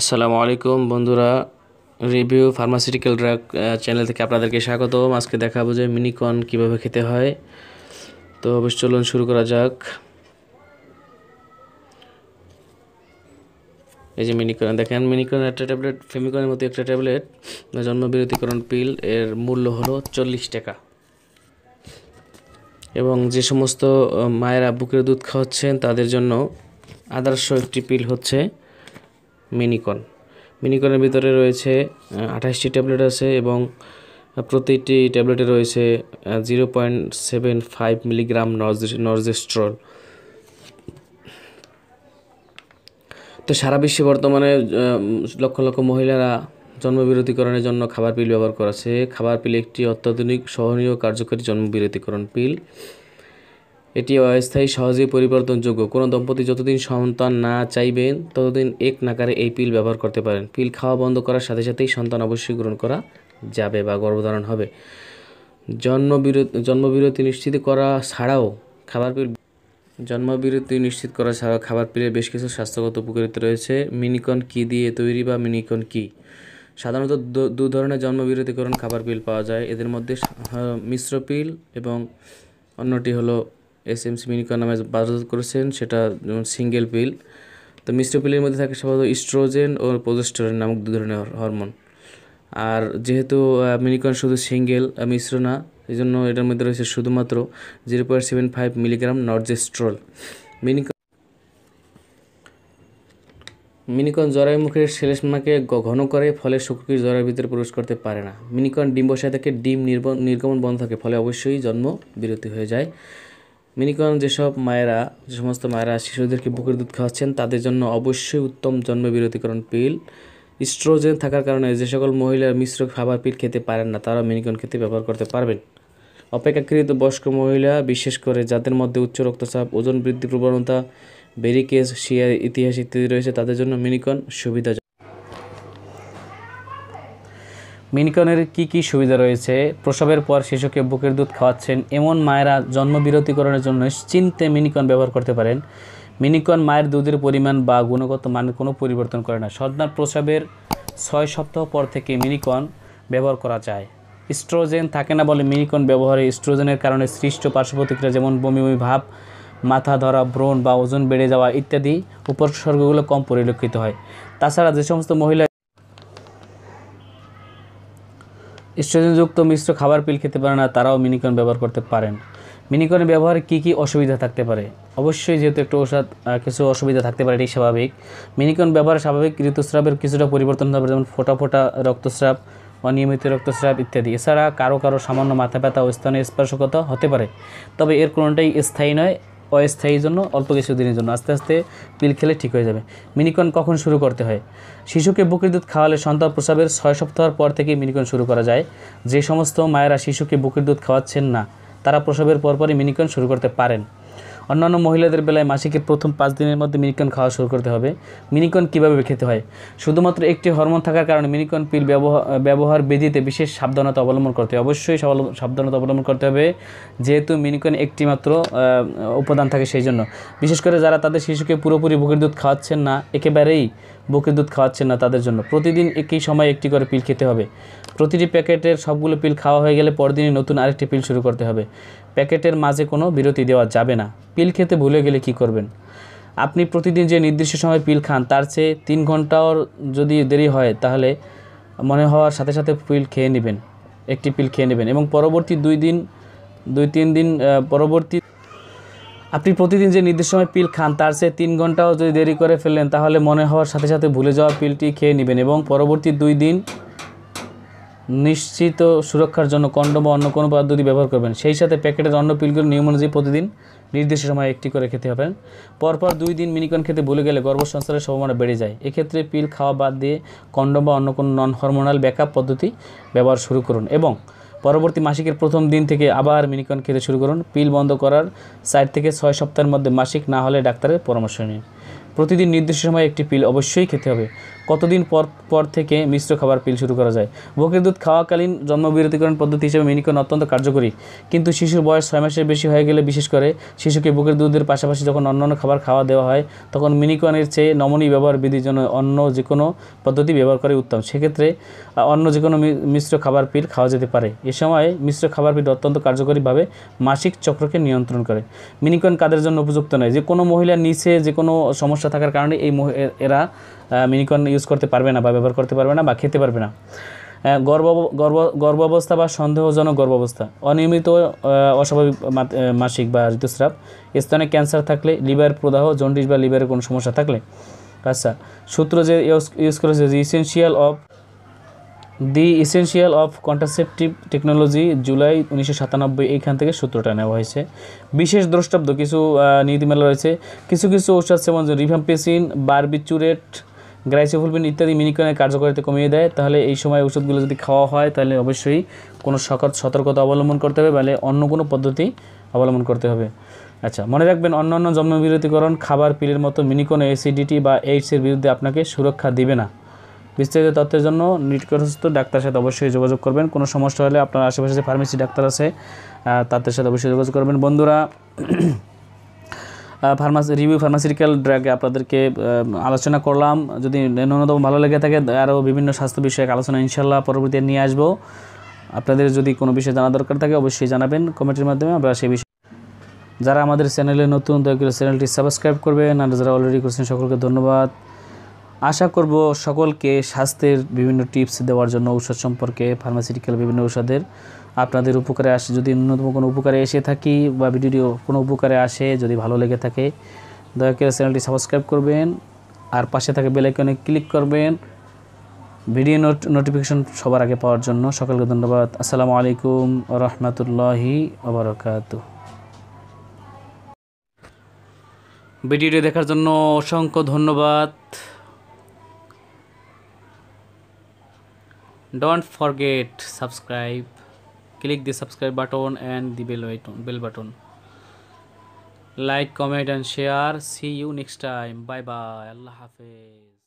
আসসালামু আলাইকুম বন্ধুরা রিভিউ ফার্মাসিউটিক্যাল ড্রাগ চ্যানেল থেকে আপনাদেরকে স্বাগত আজকে দেখাবো যে মিনিকন কিভাবে খেতে হয় তো অবশ্য চলুন শুরু করা যাক এই যে মিনিকন দেখেন মিনিকন একটা ট্যাবলেট ফেমিকনের মতো একটা ট্যাবলেট জন্মবিরতিকরণ পিল এর মূল্য হলো চল্লিশ টাকা এবং যে সমস্ত মায়েরা বুকের দুধ খাওয়াচ্ছেন তাদের জন্য আদর্শ একটি পিল হচ্ছে মিনিকন মিনিকনের ভিতরে রয়েছে আঠাশটি ট্যাবলেট আছে এবং প্রতিটি ট্যাবলেটে রয়েছে zero point seven five milligram norgestrel তো সারা বিশ্বে বর্তমানে লক্ষ লক্ষ মহিলারা জন্মবিরতিকরণের জন্য খাবার পিল ব্যবহার করা খাবার পিল একটি অত্যাধুনিক সহনীয় কার্যকরী জন্মবিরতিকরণ পিল এটি অস্থায়ী সহজেই পরিবর্তনযোগ্য কোনো দম্পতি যতদিন সন্তান না চাইবেন ততদিন এক নাকারে এই পিল ব্যবহার করতে পারেন পিল খাওয়া বন্ধ করার সাথে সাথেই সন্তান অবশ্যই গ্রহণ করা যাবে বা গর্ভধারণ হবে জন্মবিরতি জন্মবিরতি নিশ্চিত করা ছাড়াও খাবার পিল জন্মবিরতি নিশ্চিত করা ছাড়াও খাবার পিলের বেশ কিছু স্বাস্থ্যগত উপকারিতা রয়েছে মিনিকন কি দিয়ে তৈরি বা মিনিকন কি সাধারণত দু ধরনের জন্মবিরতিকরণ খাবার পিল পাওয়া যায় এদের মধ্যে মিশ্র পিল এবং অন্যটি হলো এস এম সি মিনিকা নামে বাজার করেছেন সেটা যেমন সিঙ্গেল পিল তো মিশ্র পিলের মধ্যে থাকে সাধারণত ইস্ট্রোজেন ও প্রোজেস্টোরেন নামক দু ধরনের হরমোন আর যেহেতু মিনিকন শুধু সিঙ্গেল মিশ্র না এই জন্য এটার মধ্যে রয়েছে শুধুমাত্র zero point seven five milligram norgestrel Minicon Minicon জ্বরের মুখের সেলেসমাকে ঘন করে ফলে শুক্রকীর জ্বরের ভিতরে প্রবেশ করতে পারে না মিনিকন ডিম্বশয় থেকে ডিম নির্গমন বন্ধ থাকে ফলে অবশ্যই জন্ম বিরতি হয়ে যায় মিনিকন যেসব মায়েরা যে সমস্ত মায়েরা শিশুদেরকে বুকের দুধ খাওয়াচ্ছেন তাদের জন্য অবশ্যই উত্তম জন্মবিরতিকরণ পিল স্ট্রোজেন থাকার কারণে যে সকল মহিলার মিশ্র খাবার পিল খেতে পারেন না তারা মিনিকন খেতে ব্যবহার করতে পারবেন অপেক্ষাকৃত বয়স্ক মহিলা বিশেষ করে যাদের মধ্যে উচ্চ রক্তচাপ ওজন বৃদ্ধি প্রবণতা বেরিকেজ শিয়ার ইতিহাস ইত্যাদি রয়েছে তাদের জন্য মিনিকন সুবিধাজনক মিনিকনের কি কি সুবিধা রয়েছে প্রসবের পর শিশুকে বুকের দুধ খাওয়াচ্ছেন এমন মায়েরা জন্মবিরতিকরণের জন্য নিশ্চিন্তে মিনিকন ব্যবহার করতে পারেন মিনিকন মায়ের দুধের পরিমাণ বা গুণগত মানের কোনো পরিবর্তন করে না সন্তান প্রসবের ছয় সপ্তাহ পর থেকে মিনিকন ব্যবহার করা যায় স্ট্রোজেন থাকে না বলে মিনিকন ব্যবহারে স্ট্রোজেনের কারণে সৃষ্ট পার্শ্বপ্রতিক্রিয়া যেমন বমি বমি ভাব মাথা ধরা ব্রণ বা ওজন বেড়ে যাওয়া ইত্যাদি উপসর্গগুলো কম পরিলক্ষিত হয় তাছাড়া যে সমস্ত মহিলা স্ট্রেজনযুক্ত মিশ্র খাবার পিল খেতে পারে না তারাও মিনিকন ব্যবহার করতে পারেন মিনিকনের ব্যবহারে কী কী অসুবিধা থাকতে পারে অবশ্যই যেহেতু একটু ওষুধ কিছু অসুবিধা থাকতে পারে এটি স্বাভাবিক মিনিকন ব্যবহার স্বাভাবিক ঋতুস্রাবের কিছুটা পরিবর্তন হবে যেমন ফোটা ফোটা রক্তস্রাব অনিয়মিত রক্তস্রাব ইত্যাদি এছাড়া কারো কারো সামান্য মাথা ব্যথা ও স্থানে স্পর্শকতা হতে পারে তবে এর কোনোটাই স্থায়ী নয় অস্থায়ী জন্য অল্প কিছু দিনের জন্য আস্তে আস্তে পিল খেলে ঠিক হয়ে যাবে মিনিকন কখন শুরু করতে হয় শিশুকে বুকের দুধ খাওয়ালে সন্তান প্রসাবের ছয় সপ্তাহর পর থেকে মিনিকন শুরু করা যায় যে সমস্ত মায়েরা শিশুকে বুকের দুধ খাওয়াচ্ছেন না তারা প্রসবের পরপরই মিনিকন শুরু করতে পারেন অন্যান্য মহিলাদের বেলায় মাসিকের প্রথম পাঁচ দিনের মধ্যে মিনিকন খাওয়া শুরু করতে হবে মিনিকন কীভাবে খেতে হয় শুধুমাত্র একটি হরমোন থাকার কারণে মিনিকন পিল ব্যবহার ব্যবহার বিধিতে বিশেষ সাবধানতা অবলম্বন করতে হবে অবশ্যই সাবধানতা অবলম্বন করতে হবে যেহেতু মিনিকন একটি মাত্র উপাদান থাকে সেই জন্য বিশেষ করে যারা তাদের শিশুকে পুরোপুরি বুকের দুধ খাওয়াচ্ছেন না একেবারেই বুকের দুধ খাওয়াচ্ছেন না তাদের জন্য প্রতিদিন একই সময় একটি করে পিল খেতে হবে প্রতিটি প্যাকেটের সবগুলো পিল খাওয়া হয়ে গেলে পরদিনই নতুন আরেকটি পিল শুরু করতে হবে প্যাকেটের মাঝে কোনো বিরতি দেওয়া যাবে না পিল খেতে ভুলে গেলে কি করবেন আপনি প্রতিদিন যে নির্দিষ্ট সময় পিল খান তার চেয়ে তিন ঘন্টাও যদি দেরি হয় তাহলে মনে হওয়ার সাথে সাথে পিল খেয়ে নেবেন একটি পিল খেয়ে নেবেন এবং পরবর্তী দুই দিন দুই তিন দিন পরবর্তী আপনি প্রতিদিন যে নির্দিষ্ট সময় পিল খান তার চেয়ে তিন ঘন্টাও যদি দেরি করে ফেললেন তাহলে মনে হওয়ার সাথে সাথে ভুলে যাওয়া পিলটি খেয়ে নেবেন এবং পরবর্তী দুই দিন নিশ্চিত সুরক্ষার জন্য কন্ডম বা অন্য কোনো পদ্ধতি ব্যবহার করবেন সেই সাথে প্যাকেটের অন্য পিলগুলো নিয়ম অনুযায়ী প্রতিদিন নির্দিষ্ট সময় একটি করে খেতে হবেন পরপর দুই দিন মিনিকন খেতে ভুলে গেলে সংসারের সম্ভাবনা বেড়ে যায় এক্ষেত্রে পিল খাওয়া বাদ দিয়ে কন্ডম বা অন্য কোনো নন হরমোনাল ব্যাকআপ পদ্ধতি ব্যবহার শুরু করুন এবং পরবর্তী মাসিকের প্রথম দিন থেকে আবার মিনিকন খেতে শুরু করুন পিল বন্ধ করার চার থেকে ছয় সপ্তাহের মধ্যে মাসিক না হলে ডাক্তারের পরামর্শ নিন প্রতিদিন নির্দিষ্ট সময়ে একটি পিল অবশ্যই খেতে হবে কতদিন পর পর থেকে মিশ্র খাবার পিল শুরু করা যায় বকের দুধ খাওয়াকালীন জন্মবিরতিকরণ পদ্ধতি হিসেবে মেনিকন অত্যন্ত কার্যকরী কিন্তু শিশুর বয়স ছয় মাসের বেশি হয়ে গেলে বিশেষ করে শিশুকে বুকের দুধের পাশাপাশি যখন অন্যান্য খাবার খাওয়া দেওয়া হয় তখন মিনিকনের চেয়ে নমনীয় ব্যবহার বিধির জন্য অন্য যে কোনো পদ্ধতি ব্যবহার করে উত্তম সেক্ষেত্রে অন্য যে কোনো মিশ্র খাবার পিল খাওয়া যেতে পারে এ সময় মিশ্র খাবার পিল অত্যন্ত কার্যকরীভাবে মাসিক চক্রকে নিয়ন্ত্রণ করে মিনিকন কাদের জন্য উপযুক্ত নয় যে কোনো মহিলা নিচে যে কোনো সমস্যা থাকার কারণে এই এরা মিনিকন ইউজ করতে পারবে না বা ব্যবহার করতে পারবে না বা খেতে পারবে না গর্ভ গর্ভ গর্ভাবস্থা বা সন্দেহজনক গর্ভাবস্থা অনিয়মিত অস্বাভাবিক মাসিক বা ঋতুস্রাব স্তনে ক্যান্সার থাকলে লিভার প্রদাহ জন্ডিস বা লিভারের কোনো সমস্যা থাকলে আচ্ছা সূত্র যে ইউজ করেছে যে essential of the essential of contraceptive technology July উনিশশো সাতানব্বই এইখান থেকে সূত্রটা নেওয়া হয়েছে বিশেষ দ্রষ্টব্দ কিছু নীতিমালা রয়েছে কিছু কিছু ঔষধ সেবন রিভাম্পেসিন বারবিচুরেট গ্রাইসোফুলবিন ইত্যাদি মিনিকনের কার্যকারিতা কমিয়ে দেয় তাহলে এই সময় ওষুধগুলো যদি খাওয়া হয় তাহলে অবশ্যই কোনো সতর্কতা অবলম্বন করতে হবে তাহলে অন্য কোনো পদ্ধতি অবলম্বন করতে হবে আচ্ছা মনে রাখবেন অন্যান্য জন্মবিরতিকরণ খাবার পিলের মতো মিনিকন অ্যাসিডিটি বা এইডসের বিরুদ্ধে আপনাকে সুরক্ষা দিবে না বিস্তারিত তথ্যের জন্য নিকটস্থ ডাক্তার সাথে অবশ্যই যোগাযোগ করবেন কোনো সমস্যা হলে আপনার আশেপাশে ফার্মেসি ডাক্তার আছে তাদের সাথে অবশ্যই যোগাযোগ করবেন বন্ধুরা ফার্মাসি রিভিউ ফার্মাসিউটিক্যাল ড্রাগ আপনাদেরকে আলোচনা করলাম যদি ন্যূনতম ভালো লেগে থাকে আরও বিভিন্ন স্বাস্থ্য বিষয়ক আলোচনা ইনশাল্লাহ পরবর্তীতে নিয়ে আসবো আপনাদের যদি কোনো বিষয়ে জানা দরকার থাকে অবশ্যই জানাবেন কমেন্টের মাধ্যমে আমরা সেই বিষয়ে যারা আমাদের চ্যানেলে নতুন দয়া চ্যানেলটি সাবস্ক্রাইব করবেন আর যারা অলরেডি করছেন সকলকে ধন্যবাদ আশা করব সকলকে স্বাস্থ্যের বিভিন্ন টিপস দেওয়ার জন্য ঔষধ সম্পর্কে ফার্মাসিউটিক্যাল বিভিন্ন ঔষধের আপনাদের উপকারে আসে যদি ন্যূনতম কোনো উপকারে এসে থাকি বা ভিডিও কোনো উপকারে আসে যদি ভালো লেগে থাকে দয়া করে চ্যানেলটি সাবস্ক্রাইব করবেন আর পাশে থাকে বেলাইকনে ক্লিক করবেন ভিডিও নোট নোটিফিকেশান সবার আগে পাওয়ার জন্য সকলকে ধন্যবাদ আসসালামু আলাইকুম রহমতুল্লাহি আবরকাত ভিডিওটি দেখার জন্য অসংখ্য ধন্যবাদ don't forget subscribe click the subscribe button and the bell button bell button like comment and share see you next time bye bye allah hafiz